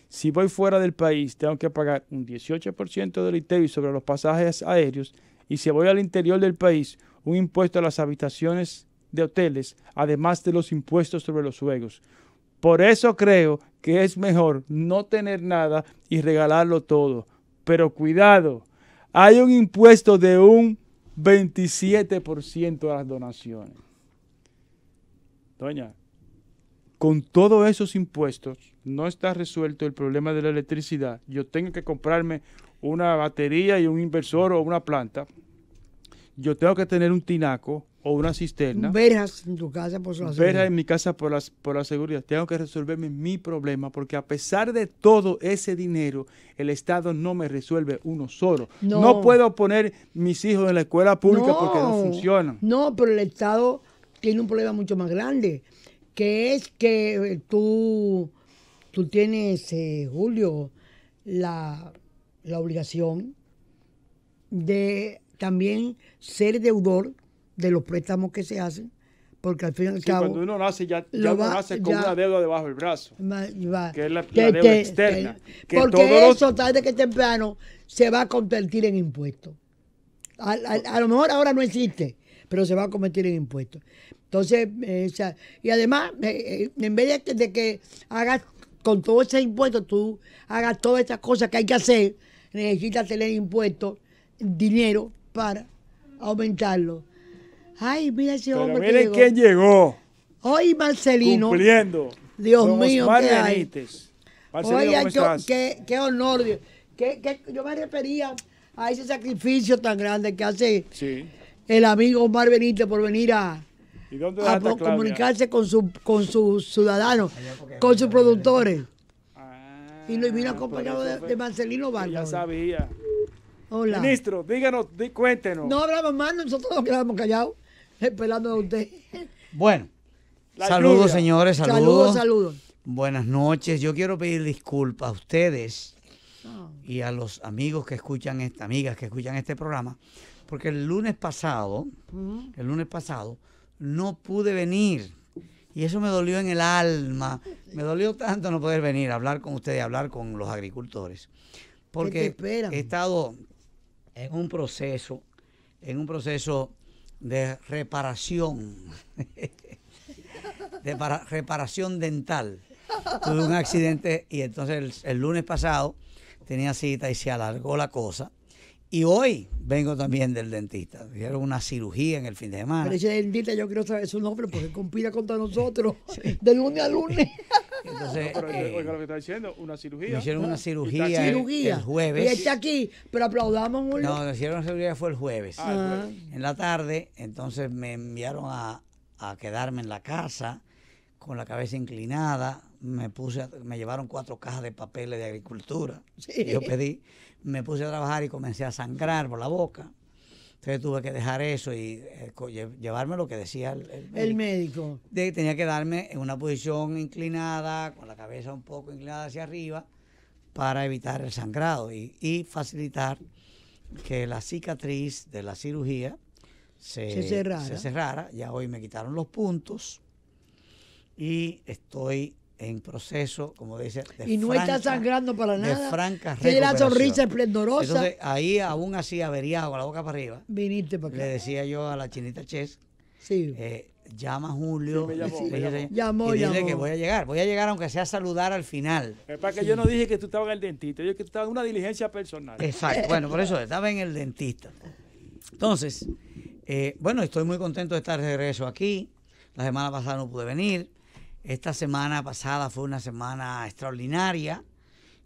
si voy fuera del país, tengo que pagar un 18% de ITEVIS sobre los pasajes aéreos, y si voy al interior del país, un impuesto a las habitaciones de hoteles, además de los impuestos sobre los juegos. Por eso creo que es mejor no tener nada y regalarlo todo. Pero cuidado, hay un impuesto de un 27% a las donaciones. Doña, con todos esos impuestos no está resuelto el problema de la electricidad. Yo tengo que comprarme una batería y un inversor o una planta yo tengo que tener un tinaco o una cisterna. Verjas en tu casa por la seguridad. Verjas en mi casa por la, por la seguridad. Tengo que resolverme mi problema porque a pesar de todo ese dinero, el Estado no me resuelve uno solo. No, puedo poner mis hijos en la escuela pública porque no funcionan. No, pero el Estado tiene un problema mucho más grande, que es que eh, tú, tienes, eh, Julio, la obligación de también ser deudor de los préstamos que se hacen, porque al fin y al cabo... cuando uno nace ya, ya uno nace con una deuda debajo del brazo, que es la, deuda externa. porque eso tarde que temprano se va a convertir en impuesto A, a, lo mejor ahora no existe, pero se va a convertir en impuesto Entonces, eh, y además, eh, eh, en vez de que, hagas con todo ese impuesto, tú hagas todas estas cosas que hay que hacer, necesitas tener impuestos, dinero, para aumentarlo. Ay, mira ese hombre. que llegó. quién llegó. Hoy Marcelino. Cumpliendo. Dios mío, que qué qué, honor. Qué, yo me refería a ese sacrificio tan grande que hace el amigo Omar Benítez por venir a, comunicarse con, su, con sus ciudadanos, con sus productores. Ah, y lo vino acompañado de, Marcelino Vargas. Ya sabía. Ministro, díganos, cuéntenos. No hablamos más, nosotros nos quedamos callados, esperando a usted. Bueno, saludos señores, saludos. Saludos, saludos. Buenas noches. Yo quiero pedir disculpas a ustedes y a los amigos que escuchan, esta, amigas que escuchan este programa, porque el lunes pasado, el lunes pasado, no pude venir. Y eso me dolió en el alma. Me dolió tanto no poder venir a hablar con ustedes, a hablar con los agricultores. Porque he estado en un proceso, en un proceso de reparación, de reparación dental. Tuve un accidente y entonces el, el lunes pasado tenía cita y se alargó la cosa. Y hoy vengo también del dentista. Hicieron una cirugía en el fin de semana. Pero ese dentista, yo quiero saber su nombre porque compila contra nosotros de lunes a lunes. Entonces, eh, oiga lo que está diciendo, una cirugía. hicieron una cirugía, el, jueves. Y está aquí, pero aplaudamos No, hicieron una cirugía fue ah, el jueves. en la tarde, entonces me enviaron a, quedarme en la casa con la cabeza inclinada, me puse, me llevaron cuatro cajas de papeles de agricultura. Sí. yo pedí, me puse a trabajar y comencé a sangrar por la boca. Entonces tuve que dejar eso y eh, llevarme lo que decía el, médico. De, tenía que darme en una posición inclinada, con la cabeza un poco inclinada hacia arriba, para evitar el sangrado y, facilitar que la cicatriz de la cirugía se cerrara. Ya hoy me quitaron los puntos y estoy en proceso, como dice, de Y no está sangrando para nada. De franca Tiene la sonrisa esplendorosa. Entonces, ahí aún así averiado, con la boca para arriba. Viniste para Le decía yo a la chinita Ches, llama Julio. que voy a llegar. Voy a llegar aunque sea a saludar al final. Es para que yo no dije que tú estabas en el dentista, yo que tú estabas en una diligencia personal. Exacto. bueno, por eso estaba en el dentista. Entonces, eh, bueno, estoy muy contento de estar de regreso aquí. La semana pasada no pude venir. Esta semana pasada fue una semana extraordinaria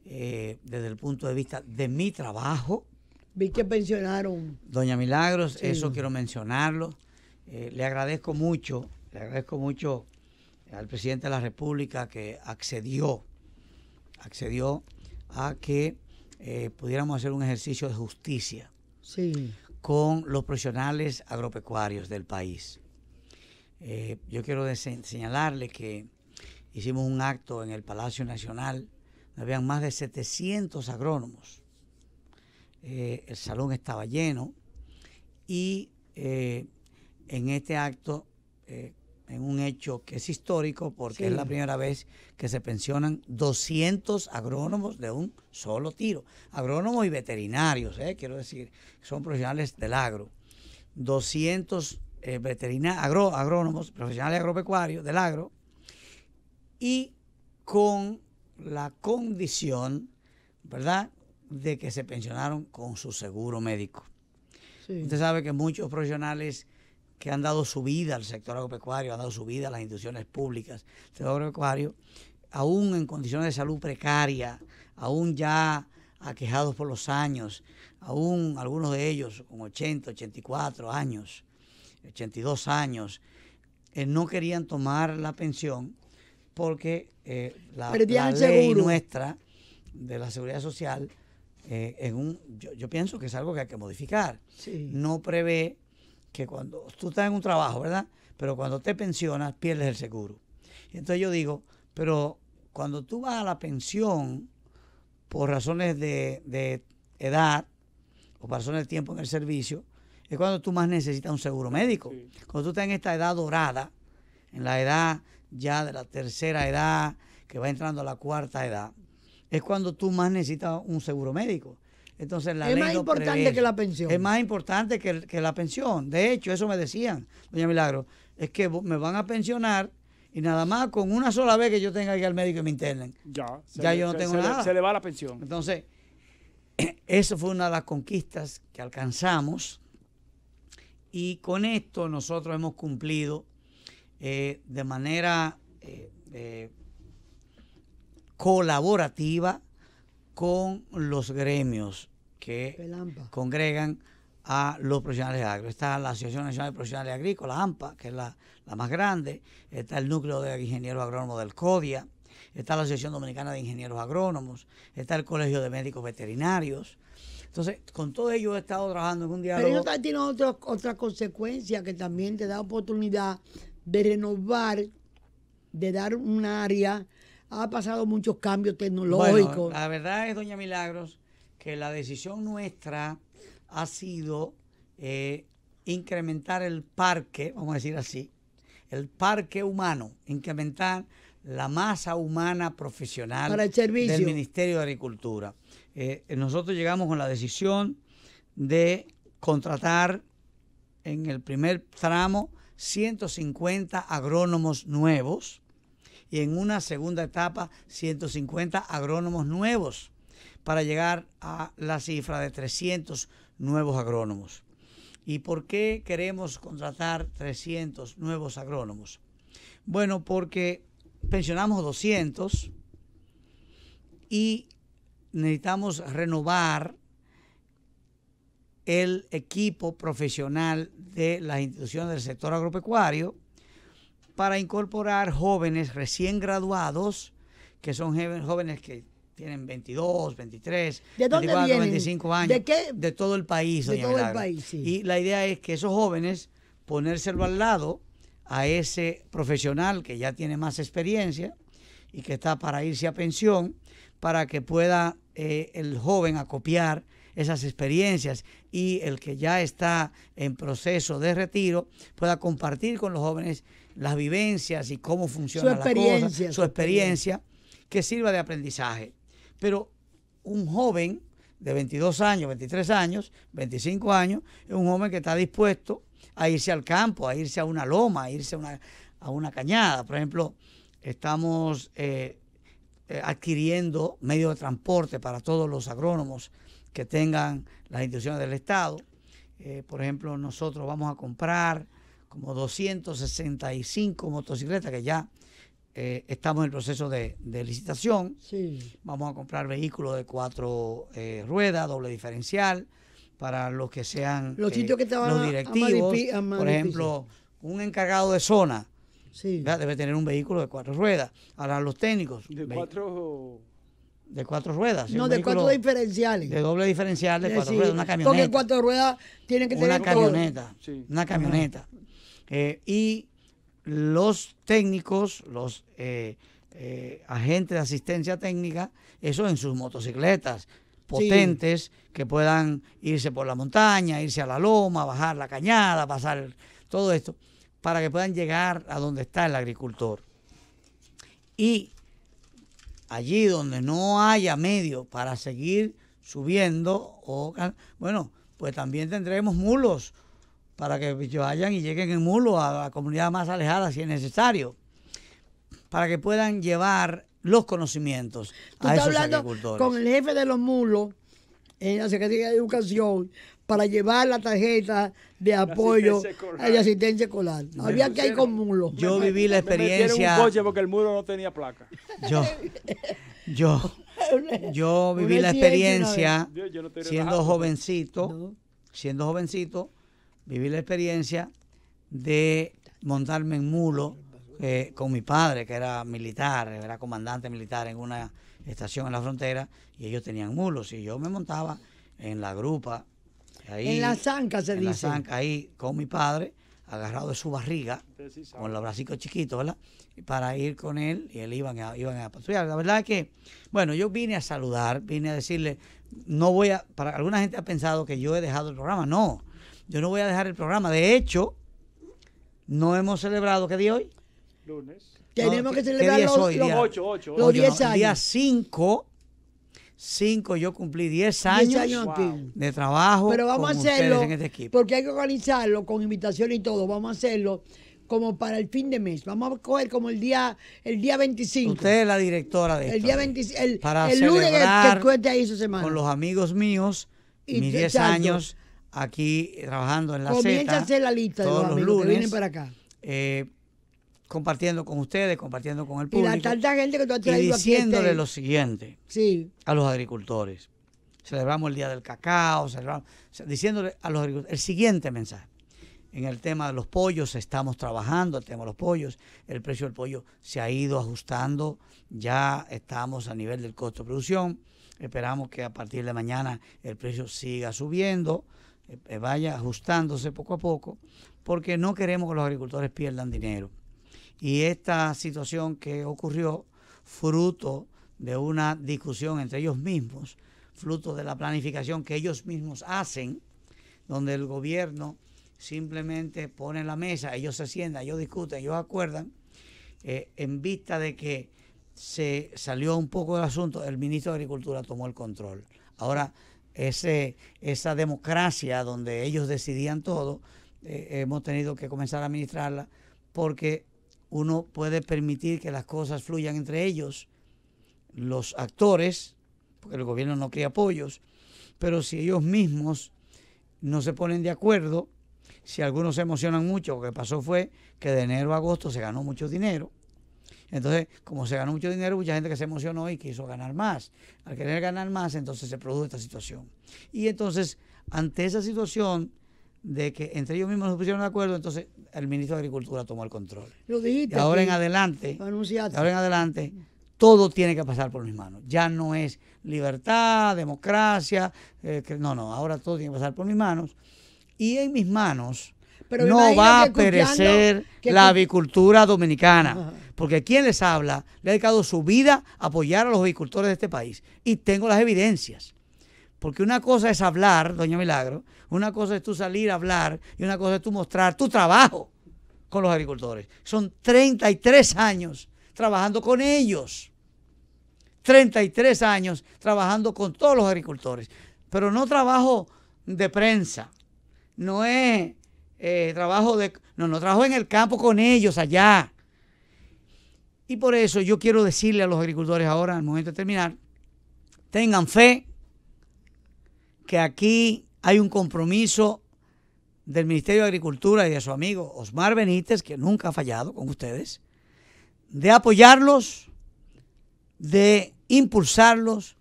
eh, desde el punto de vista de mi trabajo. Vi que pensionaron. Doña Milagros, eso quiero mencionarlo. Eh, le agradezco mucho, le agradezco mucho al presidente de la República que accedió, accedió a que eh, pudiéramos hacer un ejercicio de justicia con los profesionales agropecuarios del país. Eh, yo quiero señalarle que hicimos un acto en el Palacio Nacional, habían más de 700 agrónomos. Eh, el salón estaba lleno y eh, en este acto, en un hecho que es histórico, porque es la primera vez que se pensionan 200 agrónomos de un solo tiro. Agrónomos y veterinarios, quiero decir, son profesionales del agro. 200 eh, agro, agrónomos, profesionales agropecuarios del agro, y con la condición, ¿verdad?, de que se pensionaron con su seguro médico. Usted sabe que muchos profesionales que han dado su vida al sector agropecuario, han dado su vida a las instituciones públicas del agropecuario, aún en condiciones de salud precaria, aún ya aquejados por los años, aún algunos de ellos con 80, 84 años, 82 años, eh, no querían tomar la pensión porque eh, la, ley nuestra de la seguridad social, eh, un, yo, pienso que es algo que hay que modificar. No prevé que cuando tú estás en un trabajo, ¿verdad? Pero cuando te pensionas, pierdes el seguro. Entonces yo digo, pero cuando tú vas a la pensión por razones de, de edad o por razones de tiempo en el servicio, es cuando tú más necesitas un seguro médico. Cuando tú estás en esta edad dorada, en la edad ya de la tercera edad, que va entrando a la cuarta edad, es cuando tú más necesitas un seguro médico. Entonces, la es más importante que la pensión. Es más importante que, la pensión. De hecho, eso me decían, doña Milagro, es que me van a pensionar y nada más con una sola vez que yo tenga que ir al médico y me internen. Ya, ya yo no tengo nada. se le va la pensión. Entonces, eso fue una de las conquistas que alcanzamos y con esto nosotros hemos cumplido eh, de manera eh, eh, colaborativa con los gremios que congregan a los profesionales agrícolas. Está la Asociación Nacional de Profesionales Agrícolas, AMPA, que es la, la más grande. Está el Núcleo de Ingenieros Agrónomos del CODIA. Está la Asociación Dominicana de Ingenieros Agrónomos. Está el Colegio de Médicos Veterinarios. Entonces, con todo ello he estado trabajando en un diálogo. Pero también tiene otras otra consecuencia que también te da oportunidad de renovar, de dar un área. Ha pasado muchos cambios tecnológicos. la verdad es, doña Milagros, que la decisión nuestra ha sido eh, incrementar el parque, vamos a decir así, el parque humano, incrementar la masa humana profesional del Ministerio de Agricultura. Eh, nosotros llegamos con la decisión de contratar en el primer tramo 150 agrónomos nuevos y en una segunda etapa 150 agrónomos nuevos para llegar a la cifra de 300 nuevos agrónomos. ¿Y por qué queremos contratar 300 nuevos agrónomos? Bueno, porque pensionamos 200 y necesitamos renovar el equipo profesional de las instituciones del sector agropecuario para incorporar jóvenes recién graduados, que son jóvenes que tienen 22, 23, 25 años. ¿De De todo el país, de todo el país, Y la idea es que esos jóvenes, ponérselo al lado a ese profesional que ya tiene más experiencia y que está para irse a pensión, para que pueda eh, el joven a copiar esas experiencias y el que ya está en proceso de retiro pueda compartir con los jóvenes las vivencias y cómo funciona la cosa, su, experiencia, que sirva de aprendizaje. Pero un joven de 22 años, 23 años, 25 años, es un joven que está dispuesto a irse al campo, a irse a una loma, a irse a una, a una cañada. Por ejemplo, estamos eh, eh, adquiriendo medios de transporte para todos los agrónomos que tengan las instituciones del Estado. Eh, por ejemplo, nosotros vamos a comprar como 265 motocicletas que ya eh, estamos en el proceso de, licitación. Sí. Vamos a comprar vehículos de cuatro ruedas, doble diferencial, para los que sean los, directivos. por ejemplo, un encargado de zona Debe tener un vehículo de cuatro ruedas. Ahora los técnicos. De cuatro. De cuatro ruedas. No, de cuatro diferenciales. De doble diferencial, de cuatro ruedas, una camioneta. Porque cuatro ruedas tienen que tener una camioneta. Una eh, camioneta. y los técnicos, los eh, eh, agentes de asistencia técnica, eso en sus motocicletas potentes que puedan irse por la montaña, irse a la loma, bajar la cañada, pasar todo esto para que puedan llegar a donde está el agricultor. Y allí donde no haya medio para seguir subiendo, o, bueno, pues también tendremos mulos para que vayan y lleguen en mulo a la comunidad más alejada si es necesario, para que puedan llevar los conocimientos. Tú estás hablando con el jefe de los mulos en la Secretaría de Educación para llevar la tarjeta de apoyo y asistencia escolar. Había que ir con mulo. Yo viví la experiencia. un coche porque el muro no tenía placa. Yo, yo, yo viví la experiencia siendo jovencito, siendo jovencito, viví la experiencia de montarme en mulo eh, con mi padre, que era militar, era comandante militar en una estación en la frontera y ellos tenían mulos y yo me montaba en la grupa. Ahí, en la zanca se dice. En la zanca ahí con mi padre, agarrado de su barriga, con los bracitos chiquitos, ¿verdad? Para ir con él y él iban a, iban a patrullar. La verdad es que, bueno, yo vine a saludar, vine a decirle, no voy a, para alguna gente ha pensado que yo he dejado el programa, no, yo no voy a dejar el programa. De hecho, no hemos celebrado, ¿qué día hoy? Lunes. Tenemos que celebrar los 10 años. Día 5. 5, yo cumplí 10 años, de trabajo. Pero vamos con a hacerlo, en este equipo. porque hay que organizarlo con invitación y todo. Vamos a hacerlo como para el fin de mes. Vamos a coger como el día el día 25. Usted es la directora de esto. El lunes que, cuente ahí su semana. Con los amigos míos, y mis 10 años aquí trabajando en la Comienza a hacer la lista de los, amigos lunes, que vienen para acá. Eh, compartiendo con ustedes, compartiendo con el público. Y la diciéndole lo siguiente a los agricultores. Celebramos el Día del Cacao, celebramos, diciéndole a los agricultores el siguiente mensaje. En el tema de los pollos estamos trabajando, el tema de los pollos, el precio del pollo se ha ido ajustando, ya estamos a nivel del costo de producción, esperamos que a partir de mañana el precio siga subiendo, eh, eh, vaya ajustándose poco a poco, porque no queremos que los agricultores pierdan dinero y esta situación que ocurrió fruto de una discusión entre ellos mismos, fruto de la planificación que ellos mismos hacen, donde el gobierno simplemente pone la mesa, ellos se sientan, ellos discuten, ellos acuerdan, eh, en vista de que se salió un poco del asunto, el ministro de Agricultura tomó el control. Ahora, ese, esa democracia donde ellos decidían todo, eh, hemos tenido que comenzar a administrarla porque uno puede permitir que las cosas fluyan entre ellos, los actores, porque el gobierno no crea apoyos, pero si ellos mismos no se ponen de acuerdo, si algunos se emocionan mucho, lo que pasó fue que de enero a agosto se ganó mucho dinero. Entonces, como se ganó mucho dinero, mucha gente que se emocionó y quiso ganar más. Al querer ganar más, entonces se produjo esta situación. Y entonces, ante esa situación de que entre ellos mismos no se pusieron de acuerdo, entonces el ministro de Agricultura tomó el control. Lo dijiste. Y ahora en adelante, ahora en adelante, todo tiene que pasar por mis manos. Ya no es libertad, democracia, eh, no, no, ahora todo tiene que pasar por mis manos. Y en mis manos no va a perecer la avicultura dominicana. Porque quien les habla le ha dedicado su vida a apoyar a los agricultores de este país. Y tengo las evidencias. Porque una cosa es hablar, doña Milagro, una cosa es tú salir a hablar y una cosa es tú mostrar tu trabajo con los agricultores. Son 33 años trabajando con ellos. 33 años trabajando con todos los agricultores. Pero no trabajo de prensa, no es eh, trabajo de... No, no trabajo en el campo con ellos allá. Y por eso yo quiero decirle a los agricultores ahora, al momento de terminar, tengan fe que aquí hay un compromiso del Ministerio de Agricultura y de su amigo Osmar Benítez, que nunca ha fallado con ustedes, de apoyarlos, de impulsarlos,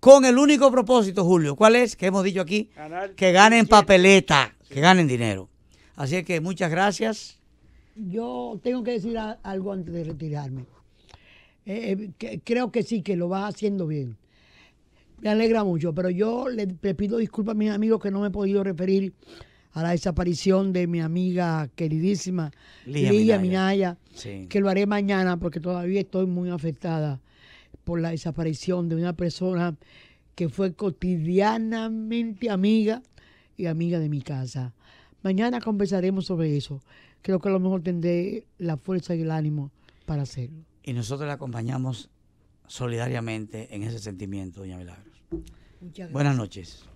con el único propósito, Julio, ¿cuál es? Que hemos dicho aquí, que ganen papeleta, que ganen dinero. Así que muchas gracias. Yo tengo que decir algo antes de retirarme. Eh, eh, creo que sí, que lo va haciendo bien me alegra mucho, pero yo le, pido disculpas a mis amigos que no me he podido referir a la desaparición de mi amiga queridísima Lía, Minaya, que lo haré mañana porque todavía estoy muy afectada por la desaparición de una persona que fue cotidianamente amiga y amiga de mi casa. Mañana conversaremos sobre eso. Creo que a lo mejor tendré la fuerza y el ánimo para hacerlo. Y nosotros la acompañamos solidariamente en ese sentimiento, doña Milagros. Buenas noches.